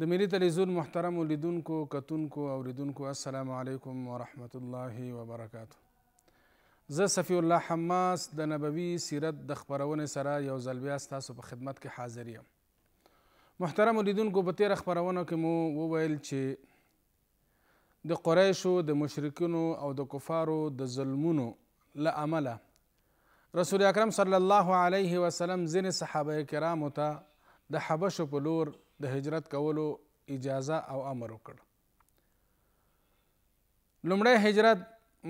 د ملي تلویزیون محترم ولیدونکو کتونکو او اوریدونکو السلام علیکم ورحمت الله وبرکاته زه صفی الله حماس د نبوي سیرت د خبرونې سره یو ځل بیا ستاسو په خدمت کې حاضر یم محترم ولیدونکو په تیره خبرونه کې مو وویل چې د قریشو د مشرکینو او د کفارو د ظلمونو له امله رسول اکرم صلی الله علیه وسلم ځینې صحابه کرامو ته د حبشو په لور د هجرت کولو اجازه او امر وکړ لومړی هجرت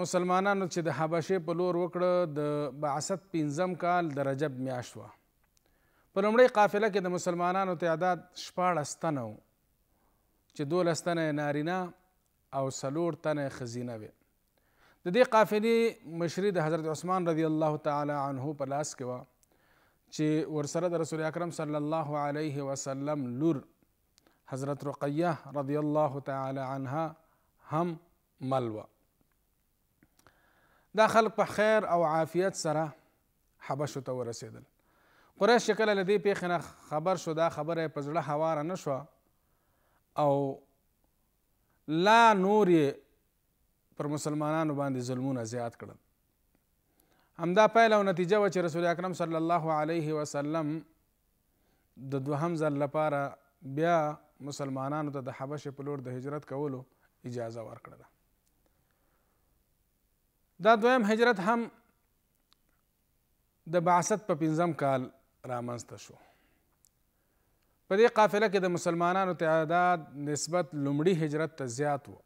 مسلمانانو چې د حبشې په لور وکړه د بعثت پنځم کال د رجب میاشت وه په لومړۍ قافله کې د مسلمانانو تعداد شپاړس تنه و چې دولس تنه نارینه او څلور تنه ښځینه وې د دې قافلې مشري د حضرت عثمان رضی الله تعالی عنه په لاس کې وه چې ورسره د رسول اکرم صلی الله علیه وسلم لور حضرت رقیه رضی الله تعالی عنها هم ملوه دا خلق په خیر او عافیت سره حبشو ته ورسېدل قریش چې کله له دې پیښې نه خبر شو دا خبره یې په زړه هواره نه شوه او لا نور یې پر مسلمانانو باندې ظلمونه زیات کړل همدا پایله او نتیجه وه چې رسول اکرم صلی الله علیه وسلم د دوهم ځل لپاره بیا مسلمانانو ته د حبشې په لور د هجرت کولو اجازه ورکړله دا دویم هجرت هم د بعثت په پنځم کال رامنځته شو په دې قافله کې د مسلمانانو تعداد نسبت لومړي هجرت ته زیات و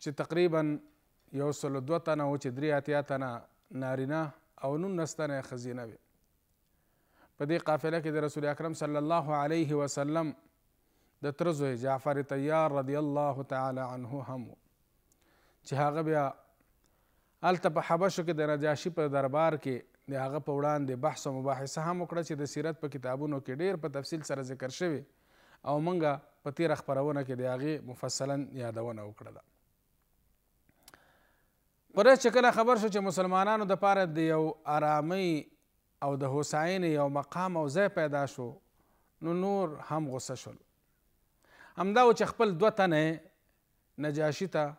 چې تقریباً یو سل دوه تنه و چې درې اتیا تنه نارینه او نولس تنه ښځینه وې په دې قافله کې د رسول اکرم صلی الله علیه وسلم د تره زوی جعفر طیار رضی الله تعالی عنه هم چې هغه بیا هلته په حبشو کې د نجاشي په دربار کې د هغه په وړاندې بحث او مباحثه هم وکړه چې د سیرت په کتابونو کې ډیر په تفصیل سره ذکر شوی او موږ په تیره خپرونه کې د هغې مفصلا یادونه وکړه ده ورځ چې کله خبر شو چې مسلمانانو د پاره د یو آرامۍ او د هوساینې یو مقام او ځای پیدا شو نو نور هم غصه شول همدا و چې خپل دوه تنې نجاشي ته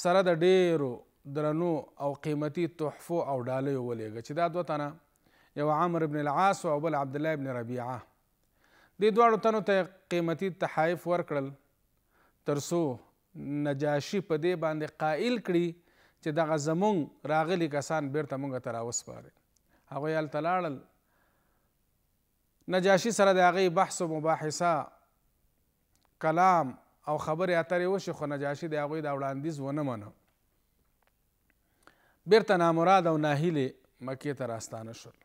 سره د ډېرو درنو او قیمتي تحفو او ډالیو ولېږه چې دا دوه تنه یو عامر بن العاص او بل عبد الله بن ربیعه دې دواړو تنو ته قیمتي تحایف ورکړل تر څو نجاشي په دې باندې قائل کړي چې دغه زمونږ راغلي کسان بیرته مونږ ته راوسپاري هغوی هلته لاړل نجاشي سره د هغې بحث و مباحثه کلام او خبرې اترې وشي خو نجاشي د هغوی دا وړاندیز ونه منه بیرته نامراد او ناهیلې مکې ته راستانه شول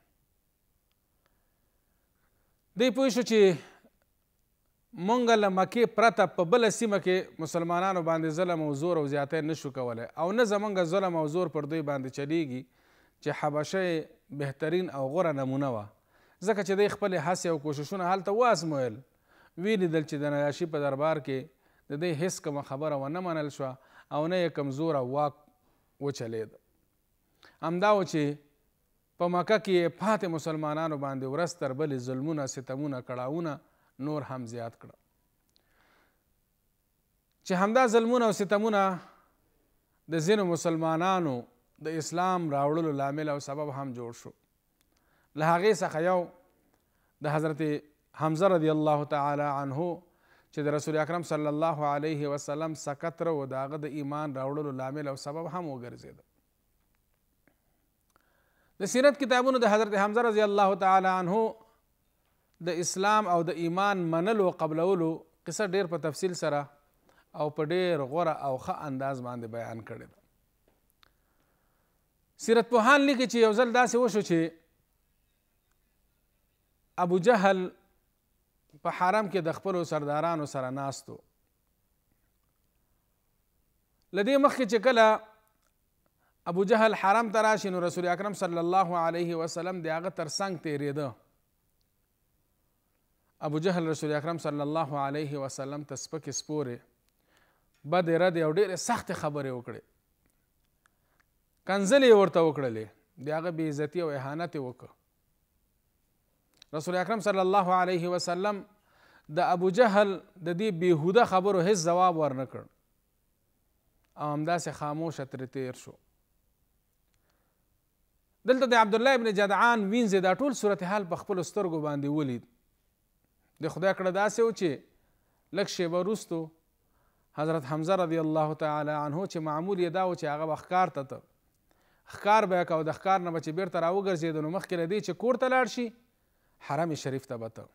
دی پوه شو چې مونږ له مکې پرته په بله سیمه کې مسلمانانو باندې ظلم او زور او زیاتی نشو کولی او نه زمونږ ظلم او زور پر دوی باندې چلیږي چې حبشه بهترین او غوره نمونه وه ځکه چې دوی خپلې هڅې او کوششونه هلته وازمویل ویلیدل چې د نجاشي په دربار کې د دوی هیڅ کومه خبره ونه منل شوه او نه یې کمزوره واک وچلید همدا و چې په مکه کې یې پاتې مسلمانانو باندې ورځ تر بلې ظلمونه ستمونه کړاوونه نور هم زیات کړه چې همدا ظلمونه او ستمونه د ځینو مسلمانانو د اسلام راوړلو لامل او سبب هم جوړ شو له هغې څخه یو د حضرت حمزه رضی الله تعالی عنه چې د رسول اکرم صلی الله علیه وسلم سکتره و د هغه د ایمان راوړلو لامل او سبب هم وګرځېده د سیرت کتابونو د حضرت حمزه رضی الله تعالی عنه د اسلام او د ایمان منلو قبلولو قصه ډیر په تفصیل سره او په ډیر غوره او ښه انداز باندې بیان کړی ده سیرت پوهان لیکي چې یو ځل داسې وشو چې ابو جهل په حرم کې د خپلو سردارانو سره ناست و له دې مخکې چې کله ابو جهل حرم ته راشي نو رسول اکرم صلی الله علیه وسلم د هغه تر څنګ تېرېده ابو جهل رسول اکرم صلی الله علیه وسلم ته سپکې سپورې بدې ردې او ډېرې سختې خبرې وکړې کنځلې یې ورته وکړلې د هغه بې عزتي او احانت یې وکړه رسول اکرم صلی الله علیه وسلم د ابو جهل د دې بیهوده خبرو هیڅ ځواب ورنه کړ او همداسې خاموشه ترې تیر شو دلته د عبد الله ابن جدعان وینځې دا ټول صورتحال په خپلو سترګو باندې ولید د خدای کړه داسې و چې لږ شیبه وروستو حضرت حمزه رضی الله تعالی عنه چې معمول یې دا و چې هغه به ښکار ته ته ښکار به یې کوه د ښکار نه به چې بېرته راوګرځېده نو مخکې له دې چې کور ته لاړ شي حرم شریف ته به ته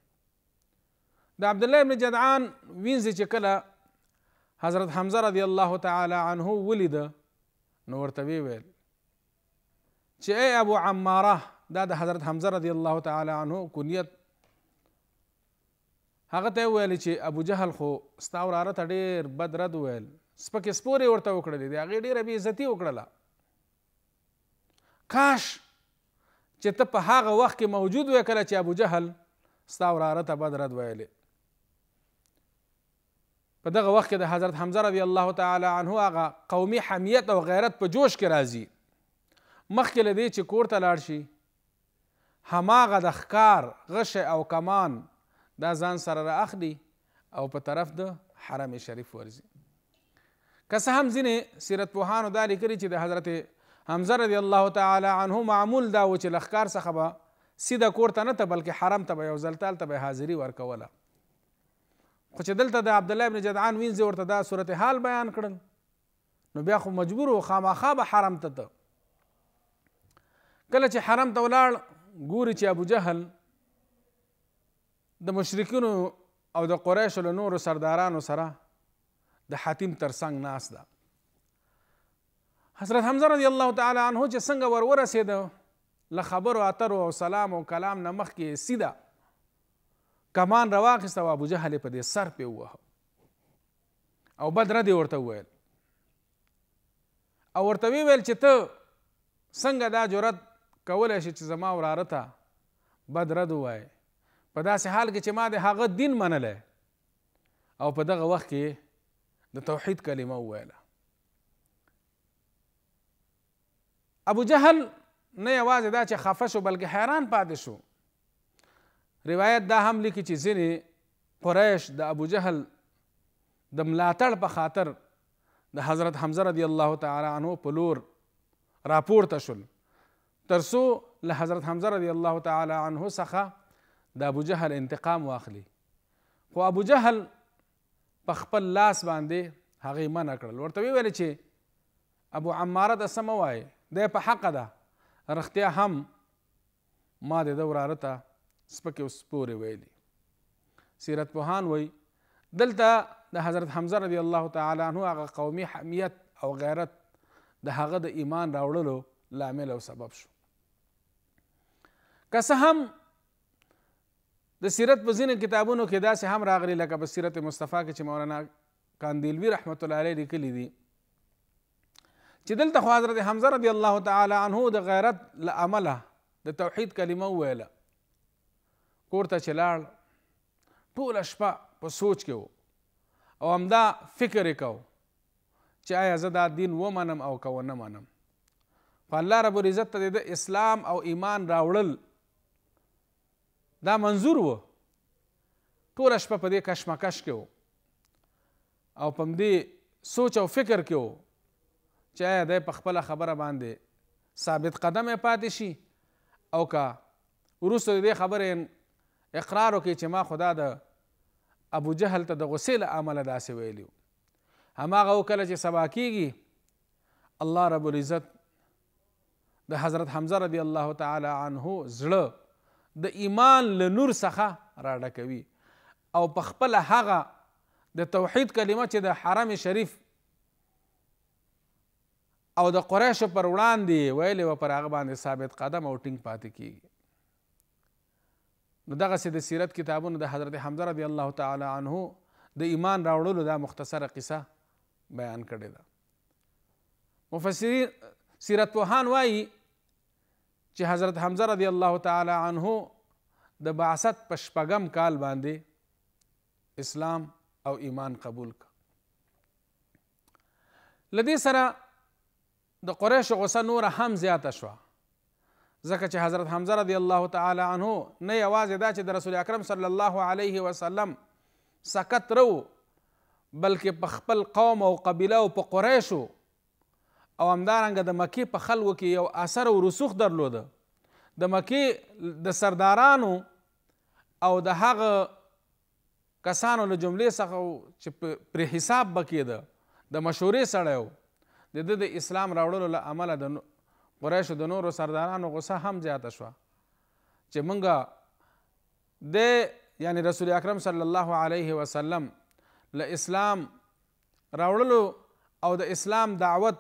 د عبد الله ابن جدعان وینځي چې کله حضرت حمزه رضی الله تعالی عنه ولید نو ورته ویل چې ای ابو عماره دا د حضرت حمزه رضی الله تعالی عنه کنیت هغه ته یې وویل چې ابو جهل خو ستا وراره ته ډېر بد رد وویل سپکې سپورې ورته وکړلې د هغې ډېره بې عزتي وکړله کاش چې ته په هغه وخت کې موجود وې کله چې ابو جهل ستا وراره ته بد رد ویلې په دغه وخت کې د حضرت حمزه رضی الله تعالی عنه هغه قومي حمیت او غیرت په جوش کې راځي مخکې له دې چې کور ته لاړ شي هماغه د ښکار غشې او کمان دا ځان سره را اخلي او په طرف د حرم شریف ورځي که څه هم ځینې سیرت پوهانو دا لیکلي چې د حضرت حمزه رضی الله تعالی عنه معمول دا و چې لښکار څخه به سیده کور ته نه ته بلکې حرم ته به یو ځل تال ته به حاضري ورکوله خو چې دلته د عبدالله ابن جدعان وینځې ورته دا صورت حال بیان کړل نو بیا خو مجبور و خامخا به حرم ته ته کله چې حرم ته ولاړ ګوري چې ابو جهل د مشرکینو او د قریش له نورو سردارانو سره د حاتم تر څنګ ناس ده حضرت حمزه رضی الله تعالی عنه چې څنګه ور ورسېده له خبرو اترو او سلام او کلام نه مخکې سیده کمان را واخیسته او ابوجهل یې په دې سر پې ووهه او بد رد یې ورته وویل او ورته ویل چې ته څنګه دا جرأت کولی شي چې زما وراره ته بد رد ووایې په داسې حال کې چې ما د هغه دین منلی او په دغه وخت کې د توحید کلمه وویله ابو جهل نه یوازې دا چې خفه شو بلکې حیران پاتې شو روایت دا هم لیکي چې ځینې قریش د ابو جهل د ملاتړ په خاطر د حضرت حمزه رضی الله تعالی عنه په لور راپورته شول ترسو له حضرت حمزه رضی الله تعالی عنه څخه د ابو جهل انتقام واخلي خو ابو جهل په خپل لاس باندې هغه منع کړل ورته ویل چې ابو عماره د سم وای د په حق ده رختیا هم ما د وراره ته سپکې سپورې ویلي سیرت پوهان وای دلته د حضرت حمزه رضی الله تعالی عنہ هغه قومي حمیت او غیرت د هغه د ایمان راوړلو لامل او سبب شو که هم د سیرت په ځینو کتابونو کې داسې هم راغلي لکه په سیرت مصطفی کې چې مولانا کاندیلوي رحمت الله علیه لیکلي دي چې دلته خو حضرت حمزه رضی الله تعالی عنه د غیرت له عمله د توحید کلمه وویله کور ته چې لاړ ټوله شپه په سوچ کې و او همدا فکر یې کو چې آیا زه دا دین ومنم او که ونه منم خو الله رب العزت ته د اسلام او ایمان راوړل دا منظور و ټوله شپه په دې کشمکش کې و او په دې سوچ او فکر کې و چې آیا دی په خپله خبره باندې ثابت قدم پاتې شي او که وروسته د دې خبرې اقرار وکړي چې ما خدا د ابو جهل ته د غصې له امله داسې ویلي هماغه وکړه چې سبا کیږي الله رب العزت د حضرت حمزه رضی الله تعالی عنه زړه د ایمان له نور څخه راډکوي او په خپله هغه د توحید کلمه چې د حرم شریف او د قریشو پر وړاندې ویلې و پر هغه باندې ثابت قدم او ټینګ پاتې کیږي نو دغسې د سیرت کتابونو د حضرت حمزه رضی الله تعالی عنه د ایمان راوړلو دا مختصره قصه بیان کړې ده مفسرین سیرت پوهان وایي چې حضرت حمزه رضی الله تعالی عنه د بعثت په شپږم کال باندې اسلام او ایمان قبول کړ لدې سره د قریش غوسه نور هم زیاته شوه ځکه چې حضرت حمزه رضی الله تعالی عنه نه یوازې دا چې د رسول اکرم صلی الله علیه وسلم سکت رو بلکې په خپل قوم او قبیله او په قریشو او همدارنګه د مکې په خلکو کې یو اثر او رسوخ درلوده د مکې د سردارانو او د هغه کسانو له جملې څخه چې پرې حساب به کېده د مشورې سړی و د ده د اسلام راوړلو له امله د قریشو د نورو سردارانو غصه هم زیاته شوه چې مونږه د یعنی رسول اکرم صلی الله علیه وسلم له اسلام راوړلو او د اسلام دعوت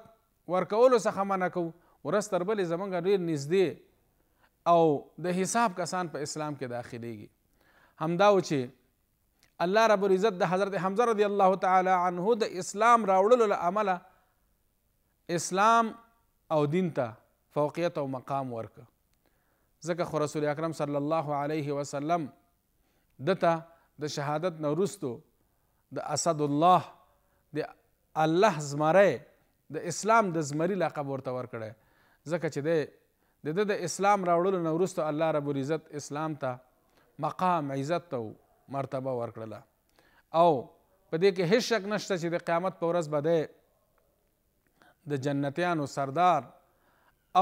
ورکولو څخه منع کوو ورځ تر بلې زموږ ډېر نږدې او د حساب کسان په اسلام کې داخلیږي همدا و چې الله رب العزت د حضرت حمزه رضی الله تعالی عنه د اسلام راوړلو له امله اسلام او دین ته فوقیت او مقام ورکه ځکه خو رسول اکرم صلی الله علیه وسلم دته د شهادت نه وروستو د اسد الله د الله زمری د اسلام د زمري لقب ورته ورکړی ځکه چې دی د ده د اسلام راوړلو نه وروسته الله رب العزت اسلام ته مقام عزت ته مرتبه ورکړله او په دې کې هیڅ شک نشته چې د قیامت په ورځ به دی د جنتیانو سردار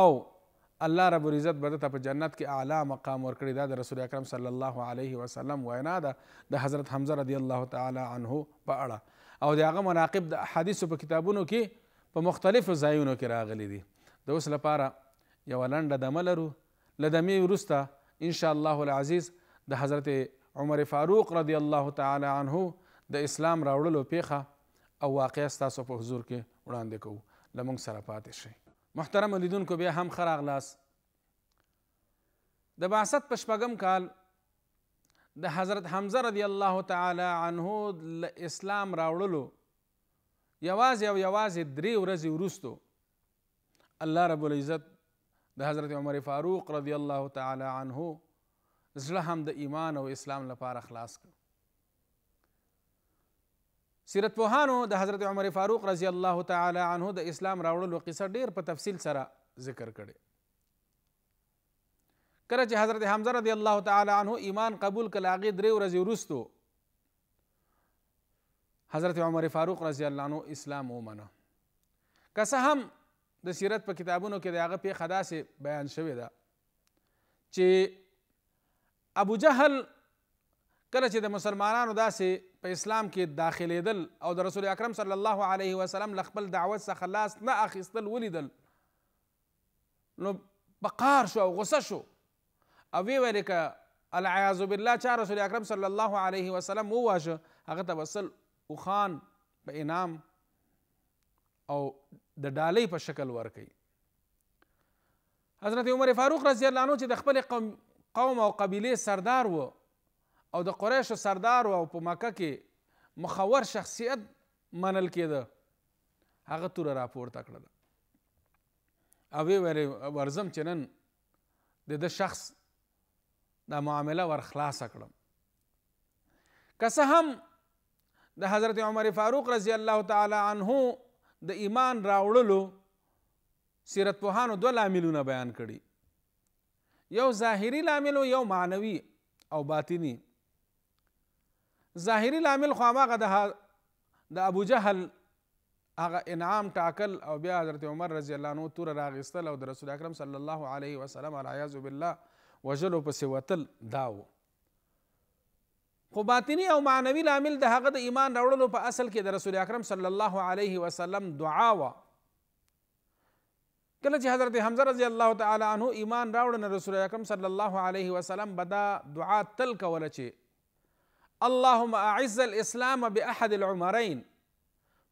او الله رب العزت به ته په جنت کې اعلی مقام ورکړي دا د رسول اکرم صلی الله علیه وسلم وینا ده د حضرت حمزه رضی الله تعالی عنه په اړه او د هغه مناقب د احادیثو په کتابونو کې په مختلفو ځایونو کې راغلي دي د اوس لپاره یوه لنډه دمه لرو له دمې وروسته انشاءالله العزیز د حضرت عمر فاروق رضی الله تعالی عنه د اسلام راوړلو پیښه او واقعه ستاسو په حضور کې وړاندې کوو له موږ سره پاتې شئ محترم لیدونکو بیا هم ښه راغلاست د بعثت په شپږم کال د حضرت حمزه رضی الله تعالی عنه له اسلام راوړلو یوازې او یوازې درې ورځې وروستو الله رب العزت د حضرت عمر فاروق رضی الله تعالی عنه زړه هم د ایمان او اسلام لپاره خلاص کړ سیرت پوهانو د حضرت عمر فاروق رضی الله تعالی عنه د اسلام راوړلو قصه ډیر په تفصیل سره ذکر کړي کله چې حضرت حمزه رضی الله تعالی عنه ایمان قبول کړ هغې درې ورځې وروستو حضرت عمر فاروق رضی الله عنه اسلام ومنه که څه هم د سیرت په کتابونو کې د هغه پیښه داسې بیان شوې ده چې ابو جهل کله چې د مسلمانانو داسې په اسلام کې داخلیدل او د رسول اکرم صلی الله علیه وسلم له خپل دعوت څخه لاس نه اخیستل ولیدل نو بقار شو او غصه شو او ویې ویلې که العیاذ بالله چا رسول اکرم صلی الله علیه وسلم وواژه هغه ته به سل اوخان په انعام او د ډالۍ په شکل ورکوي حضرت عمر فاروق رضی الله عنه چې د خپل قوم قوم او قبیلې سردار و او د قریشو سردار و او په مکه کې مخور شخصیت منل کېده هغه توره راپورته کړله او وی ویلې ورځم چې نن د ده شخص دا معامله ورخلاصه کړم که څه هم د حضرت عمر فاروق رضی الله تعالی عنه د ایمان راوړلو سیرت پوهانو دوه لاملونه بیان کړي یو ظاهري لامل او یو معنوي او باطني ظاهري لامل خو هماغه د د ابو جهل هغه انعام ټاکل او بیا حضرت عمر رضی الله عنه توره راغستل او د رسول اکرم صلی الله علیه وسلم علیاذ بالله وجلو پسې وتل دا و خو باطني او معنوي لامل د هغه د ایمان راوړلو په اصل کې د رسول اکرم صلی الله علیه وسلم دعا وه کله چې حضرت حمزه رضی الله تعالی عنه ایمان راوړنه رسول اکرم صلی الله علیه وسلم بدا دعا تل کوله چې اللهم اعز الاسلام باحد العمرین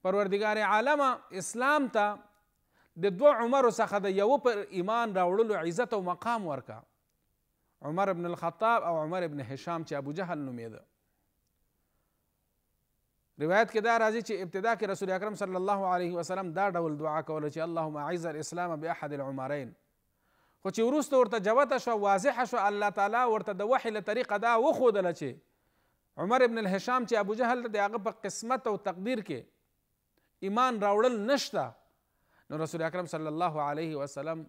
پروردگار عالم اسلام ته د دوه عمرو څخه د یوه پر ایمان راوړلو عزت او مقام ورکا عمر ابن الخطاب او عمر ابن هشام چې ابو جهل نومېده روایت کې دا راځي چې ابتدا کې رسول اکرم صلی الله علیه وسلم دا ډول دعا کوله چې اللهم اعز الاسلام باحد العمرین خو چې وروسته ورته جوته شو واضحه شو الله تعالی ورته د وحی له طریقه دا وښودله چې عمر ابن الهشام چې ابو جهل د هغه په قسمت او تقدیر کې ایمان راوړل نشته نو رسول اکرم صلی الله علیه وسلم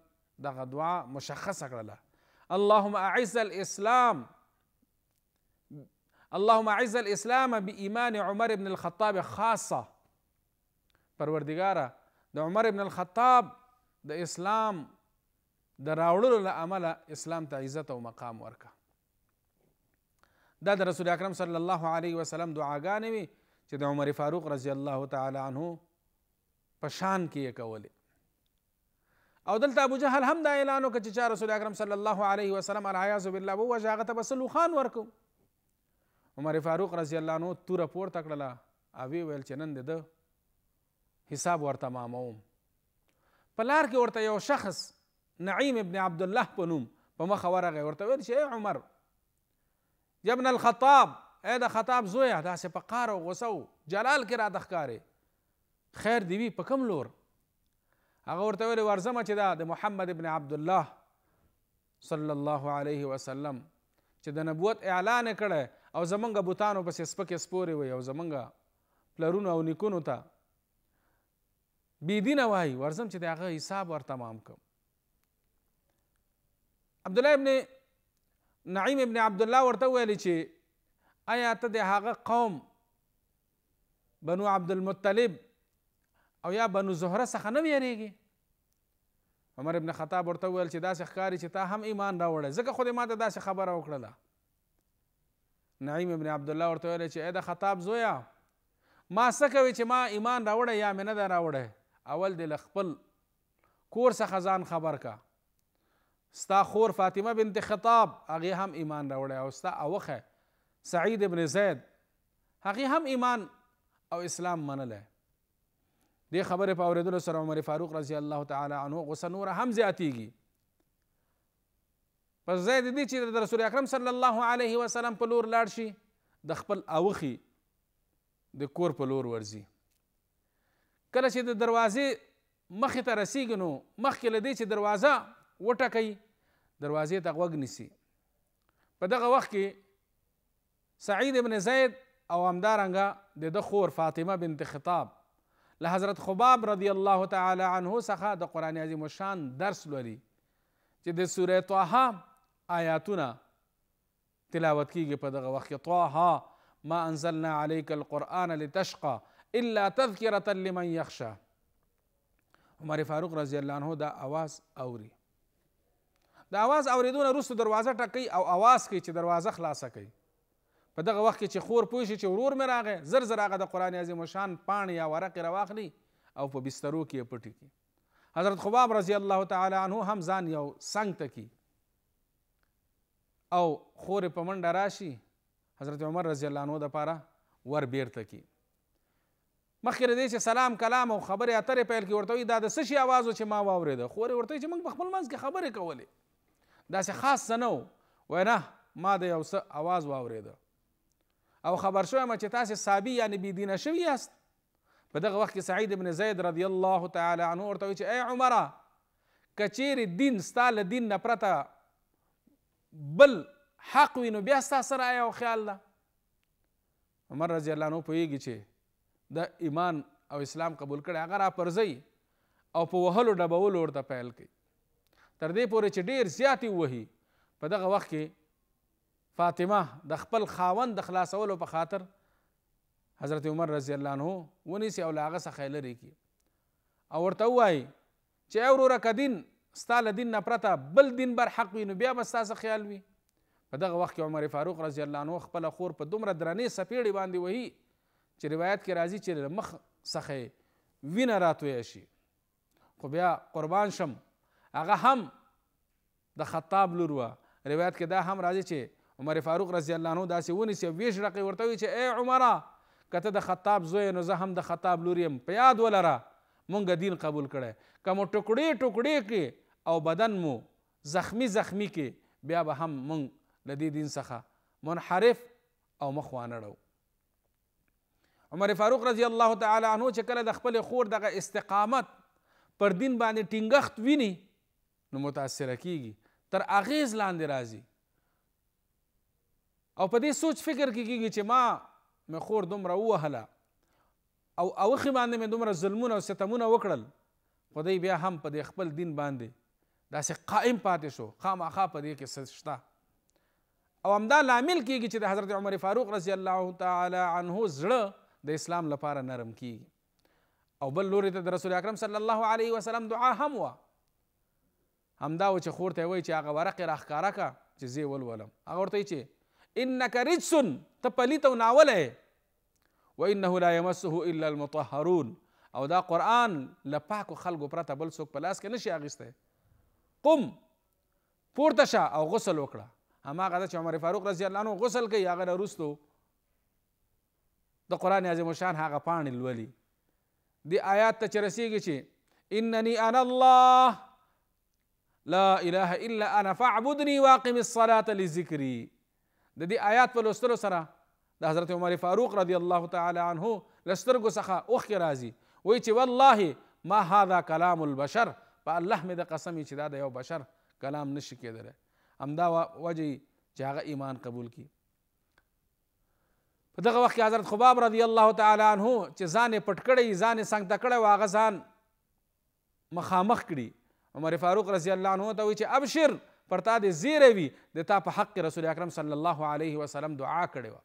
دغه دعا مشخصه کړله اللهم اعز الاسلام اللهم اعز الاسلام بایمان عمر ابن الخطاب خاصه پروردګاره د عمر ابن الخطاب د اسلام د راوړلو له امله اسلام ته عزت او مقام ورکا دا د رسول اکرم صلی الله علیه وسلم دعاګانې وي چې د عمر فاروق رضی الله تعالی عنه په شان کې یې کولې او دلته ابو جهل هم دا اعلان وکړ چې چا رسول اکرم صلی الله علیه وسلم العیاذ بالله ووژه هغه ته به سلوخان ورکو عمر فاروق رضی الله عنه توره پورته کړله او ویې ویل چې نن د ده حساب ورته معموم په لار کې ورته یو شخص نعیم ابن عبدالله په نوم په مخه ورغی ورته ویل چې ای عمر یا ابن الخطاب ای د خطاب زویه داسې په قار او غوسه و جلال کې راته ښکارې خیر دی وي په کوم لور هغه ورته ویلې ورځمه چې دا د محمد ابن عبدالله صلی الله علیه وسلم چې د نبوت اعلان یې کړی او زمونږ بوتانو پسې سپکې سپورې وي او زمونږ پلرونو او نیکونو ته بېدینه وایي ورځم چې د هغه حساب ور تمام کړم عبدالله ابن نعیم ابن عبدالله ورته ویلي چې آیا ته د هغه قوم بنو عبدالمطلب او یا بنو زهره څخه نه ویریږي عمر ابن خطاب ورته وویل چې داسې ښکاري چې تا هم ایمان راوړی ځکه خو دې ما ته داسې خبره وکړله نعیم ابن عبدالله ورته ویلی چې ای د خطاب زویا ما څه کوې چې ما ایمان راوړی یا مې نه دی راوړی اول دې له خپل کور څخه ځان خبر کا ستا خور فاطمه بنت خطاب هغې هم ایمان راوړی او ستا اوخه سعید ابن زید هغې هم ایمان او اسلام منلی دې خبرې په اورېدلو سره عمر فاروق رضی الله تعالی عنه غصه نوره هم زیاتیږي پس ځای د دې چې د رسول اکرم صلی الله علیه وسلم په لور لاړ شي د خپل اوخي د کور په لور ورځي کله چې د دروازې مخې ته رسیږي نو مخکې له دې چې دروازه وټکئ دروازې ته غوږ نیسي په دغه وخت کې سعید ابن زید او همدارنګه د د خور فاطمه بنت خطاب له حضرت خباب رضی الله تعالی عنه څخه د قرآن عظیم شان درس لولي چې د سوره طه آیاتونه تلاوت کیږي په دغه وخت کې طه ما انزلنا عليك القرآن لتشقى الا تذکرة لمن یخشى عمر فاروق رضی الله عنه دا اواز اوري دا اواز اوریدونه روسو دروازه ټکی او اواز کوي چې دروازه خلاصه کوي په دغه وخت کې چې خور پوه شي چې ورور مې راغی زر زر هغه د قرآن عظیم شان پاڼې یا ورق یې راواخلي او په بسترو کې یې پټي کړي حضرت خباب رضی الله تعالی عنه هم ځان یو څنګ ته کي او خور په منډه راشي حضرت عمر رضی الله عنه د پاره ور بیرته کی مخکې دې چې سلام کلام او خبرې اترې پیل کې ورته دا د څه شي आवाज چې ما واورېده خور ورته چې موږ په خپل منځ کې خبرې کولې دا څه خاص نه و نه ما د یو څه आवाज واورېده او خبر شوم چې تاسو صابي یعنی بی دینه شوی یاست په دغه وخت کې سعید ابن زید رضی الله تعالی عنه ورته چې ای عمره کچیر دین ستاله دین نه پرته بل حق وي نو بیا ستا سره یو خیال ده عمر رضی الله عنه پوهېږي چې د ایمان او اسلام قبول کړی هغه راپرځوي او په وهلو ډبولو ورته پیل کوي تر دې پورې چې ډېر زیاتې ووهي په دغه وخت کې فاطمه د خپل خاوند د خلاصولو په خاطر حضرت عمر رضی الله عنه ونیسي او له هغه څخه یې لرې کړي او ورته ووایي چې ای وروره که دین ستا له دین نه پرته بل دین بر حق وي نو بیا به ستا څه خیال وي په دغه وخت کې عمر فاروق رضی الله عنه خپله خور په دومره درنې څپېړې باندې وهي چې روایت کې راځي چې له مخ څخه یې وینه راتویه شي خو بیا قربان شم هغه هم د خطاب لور وه روایت کې دا هم راځي چې عمر فاروق رضی الله عنه داسې ونیسي او ویش رقې ورته وایي چې ای عمره که ته د خطاب زوی نو زه هم د خطاب لور یم په یاد ولره مونږ دین قبول کړی که مو ټوکړې ټوکړې کې او بدن مو زخمی زخمی کې بیا به هم مونږ له دې دین څخه منحرف او مخ وانړو عمر فاروق رضی الله تعالی عنه چې کله د خپل خور دغه استقامت پر دین باندې ټینګښت ویني نو متاثره کیږي تر اغیز لاندې راځي او په دې سوچ فکر کې کیږي چې ما مې خور دومره ووهله او اوخې باندې مې دومره ظلمونه او ستمونه وکړل خدای بیا هم په دې خپل دین باندې داسې قائم پاتې شو خامخا په دې کې شته او همدا لامل کیږي چې د حضرت عمر فاروق رضی الله تعالی عنه زړه د اسلام لپاره نرم کیږي او بل لوري ته د رسول اکرم صلی الله علیه وسلم دعا هم وه همدا و چې خور ته وایي چې هغه ورقې راښکاره کړه چې زه یې ولولم هغه ورته وایي چې انک رجسن ته پلیت او ناوله یې وانه لا یمسه الا المطهرون او دا قرآن له پاکو خلکو پرته بل څوک په لاس کې نشي اخیستی قم پورته شه او غسل وکړه هماغه ده چې عمر فاروق رضی الله عنه غسل کوي هغه نه وروستو د قرآن عظیم شان هغه پاڼې لولي دې آیات ته چې رسیږي چې انني انا الله لا اله الا انا فاعبدني واقم الصلاه لذکري د دې آیات په لوستلو سره د حضرت عمر فاروق رضی الله تعالی عنه لسترګو څخه اوښکې راځي وایي چې والله ما هذا کلام البشر په الله مې د قسم چې دا د یو بشر کلام نشي کېدلی همدا وجه چې هغه ایمان قبول کی په دغه وخت کې حضرت خباب رضی الله تعالی عنه چې ځان یې پټ کړی ځان یې څنګ ته کړی و هغه ځان مخامخ کړي عمر فاروق رضی الله عنه ته وایي چې ابشر پر تا د زیری وي د تا په حق رسول اکرم صلی الله علیه وسلم دعا کړې وه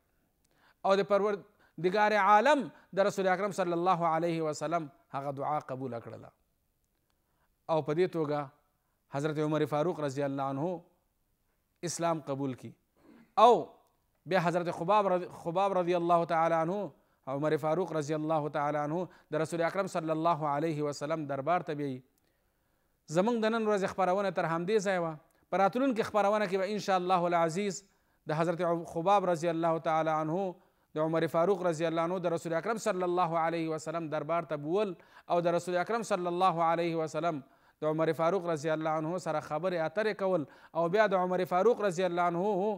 او د پروردګار عالم د رسول اکرم صلی الله علیه وسلم هغه دعا قبول کړله او په دې توګه حضرت عمر فاروق رضی الله عنه اسلام قبول کی او بیا حضرت خباب رضی, خباب رضی الله تعالی عنه عمر فاروق رضی الله تعالی عنه د رسول اکرم صلی الله علیه وسلم دربار ته بیایي زمونږ د نن ورځې خپرونه تر همدې ځای وه په راتلونکي خپرونه کې به انشاءالله العزیز د حضرت خباب رضی الله تعالی عنه د عمر فاروق رضی الله عنه د رسول اکرم صلی الله علیه وسلم دربار ته بول او د رسول اکرم صلی الله علیه وسلم د عمر فاروق رضی الله عنه سره خبرې اترې کول او بیا د عمر فاروق رضی الله عنه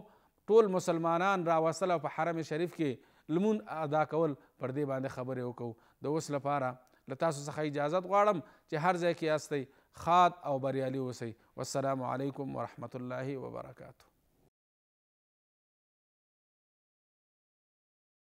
ټول مسلمانان راوصل او په حرم شریف کې لمون ادا کول پر دې باندې خبرې وکړو د اوس لپاره له تاسو څخه اجازت غواړم چې هر ځای کې یاستئ خاد او بریالي اوسئ والسلام علیکم ورحمة الله وبرکاته